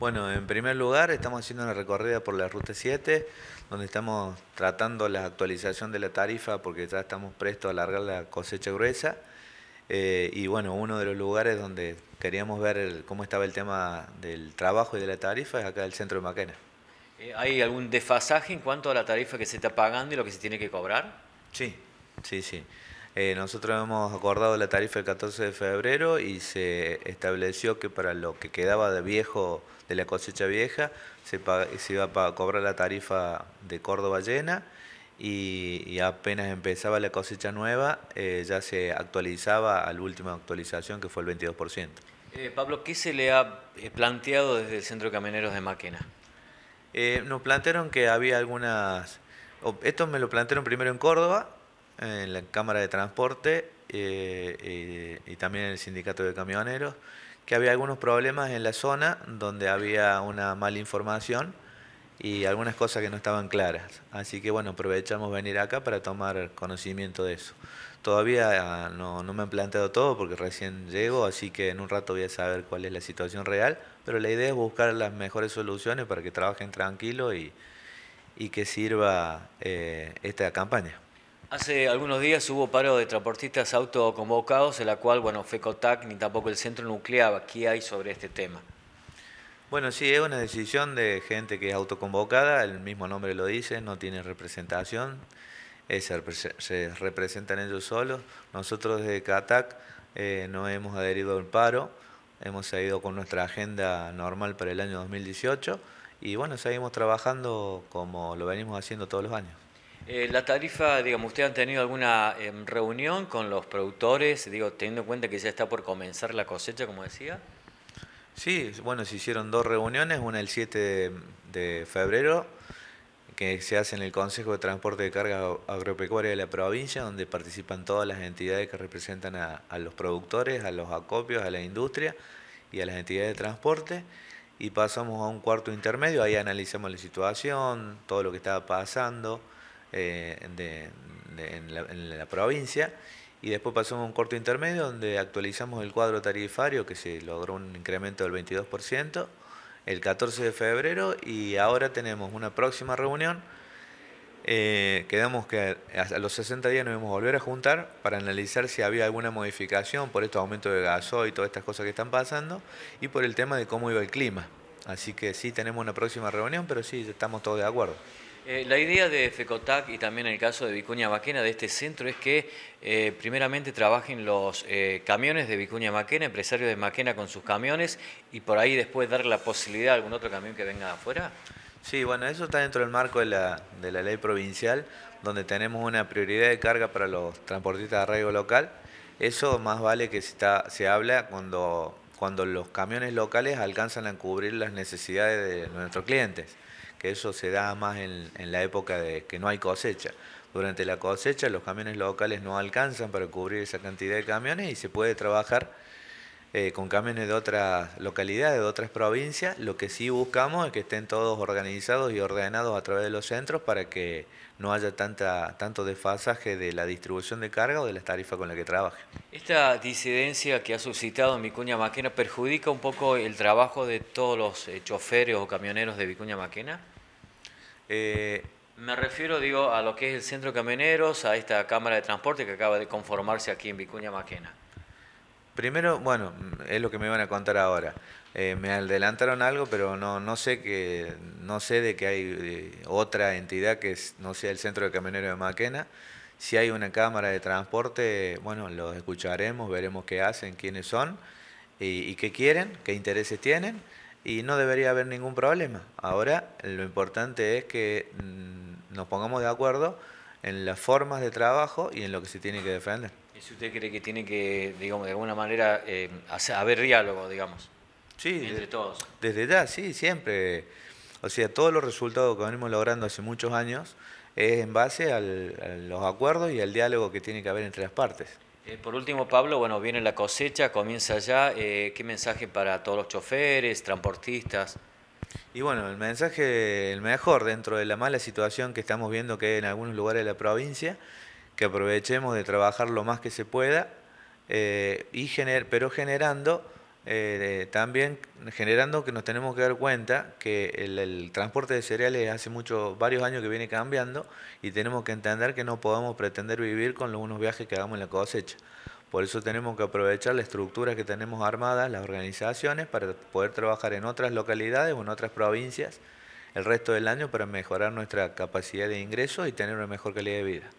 Bueno, en primer lugar estamos haciendo una recorrida por la Ruta 7, donde estamos tratando la actualización de la tarifa porque ya estamos prestos a alargar la cosecha gruesa. Eh, y bueno, uno de los lugares donde queríamos ver cómo estaba el tema del trabajo y de la tarifa es acá el centro de Maquena. Eh, ¿Hay algún desfasaje en cuanto a la tarifa que se está pagando y lo que se tiene que cobrar? Sí, sí, sí. Eh, nosotros hemos acordado la tarifa el 14 de febrero y se estableció que para lo que quedaba de viejo, de la cosecha vieja, se, iba a cobrar la tarifa de Córdoba llena y, apenas empezaba la cosecha nueva, eh, ya se actualizaba a la última actualización que fue el 22%. Eh, Pablo, ¿qué se le ha planteado desde el Centro de Camineros de Maquena? nos plantearon que había algunas... Esto me lo plantearon primero en Córdoba, en la Cámara de Transporte eh, y, también en el Sindicato de Camioneros, que había algunos problemas en la zona donde había una mala información y algunas cosas que no estaban claras. Así que bueno, aprovechamos venir acá para tomar conocimiento de eso. Todavía ah, no, no, me han planteado todo porque recién llego, así que en un rato voy a saber cuál es la situación real, pero la idea es buscar las mejores soluciones para que trabajen tranquilo y, y que sirva eh, esta campaña. Hace algunos días hubo paro de transportistas autoconvocados, en la cual, bueno, FECOTAC ni tampoco el centro Nuclear, ¿Qué hay sobre este tema? Bueno, sí, es una decisión de gente que es autoconvocada, el mismo nombre lo dice, no tiene representación, se, representan ellos solos. Nosotros desde CATAC eh, no hemos adherido al paro, hemos seguido con nuestra agenda normal para el año 2018 y bueno, seguimos trabajando como lo venimos haciendo todos los años. Eh, la tarifa, digamos, ¿ustedes han tenido alguna em, reunión con los productores, digo, teniendo en cuenta que ya está por comenzar la cosecha, como decía? Sí, bueno, se hicieron dos reuniones, una el 7 de, febrero, que se hace en el Consejo de Transporte de Carga Agropecuaria de la provincia, donde participan todas las entidades que representan a, a los productores, a los acopios, a la industria y a las entidades de transporte y pasamos a un cuarto intermedio, ahí analizamos la situación, todo lo que estaba pasando, eh, en, la, en, la, provincia. Y después pasó un corto intermedio donde actualizamos el cuadro tarifario, que se logró un incremento del 22%, el 14 de febrero, y ahora tenemos una próxima reunión. Eh, quedamos que a los 60 días nos íbamos a volver a juntar para analizar si había alguna modificación por estos aumentos de gasoil y todas estas cosas que están pasando y por el tema de cómo iba el clima. Así que sí, tenemos una próxima reunión, pero sí, estamos todos de acuerdo. Eh, la idea de FECOTAC y también en el caso de Vicuña Maquena, de este centro, es que eh, primeramente trabajen los eh, camiones de Vicuña Maquena, empresarios de Maquena con sus camiones y por ahí después dar la posibilidad a algún otro camión que venga afuera. Sí, bueno, eso está dentro del marco de la, ley provincial, donde tenemos una prioridad de carga para los transportistas de arraigo local. Eso más vale que se, habla cuando, cuando los camiones locales alcanzan a cubrir las necesidades de nuestros clientes que eso se da más en, la época de que no hay cosecha. Durante la cosecha los camiones locales no alcanzan para cubrir esa cantidad de camiones y se puede trabajar eh, con camiones de otras localidades, de otras provincias. Lo que sí buscamos es que estén todos organizados y ordenados a través de los centros para que no haya tanta, tanto desfasaje de la distribución de carga o de las tarifas con las que trabajen. Esta disidencia que ha suscitado en Vicuña Maquena perjudica un poco el trabajo de todos los eh, choferes o camioneros de Vicuña Maquena. Eh, me refiero, digo, a lo que es el Centro de Camioneros, a esta Cámara de Transporte que acaba de conformarse aquí en Vicuña Maquena. Primero, bueno, es lo que me iban a contar ahora. Eh, me adelantaron algo, pero no, no sé que no sé de que hay eh, otra entidad que no sea el Centro de Camioneros de Maquena. Si hay una cámara de transporte, bueno, los escucharemos, veremos qué hacen, quiénes son y, qué quieren, qué intereses tienen y no debería haber ningún problema. Ahora lo importante es que mm, nos pongamos de acuerdo en las formas de trabajo y en lo que se tiene que defender si usted cree que tiene que, digamos, de alguna manera eh, haber diálogo, digamos? Sí. Entre todos. Desde ya, sí, siempre. O sea, todos los resultados que venimos logrando hace muchos años es en base a los acuerdos y al diálogo que tiene que haber entre las partes. Eh, por último, Pablo, bueno, viene la cosecha, comienza ya. Eh, ¿Qué mensaje para todos los choferes, transportistas? Y bueno, el mensaje, el mejor dentro de la mala situación que estamos viendo que hay en algunos lugares de la provincia, que aprovechemos de trabajar lo más que se pueda, eh, y pero generando eh, eh, también generando que nos tenemos que dar cuenta que el, transporte de cereales hace muchos varios años que viene cambiando y tenemos que entender que no podemos pretender vivir con los unos viajes que hagamos en la cosecha. Por eso tenemos que aprovechar la estructura que tenemos armadas, las organizaciones, para poder trabajar en otras localidades o en otras provincias el resto del año para mejorar nuestra capacidad de ingresos y tener una mejor calidad de vida.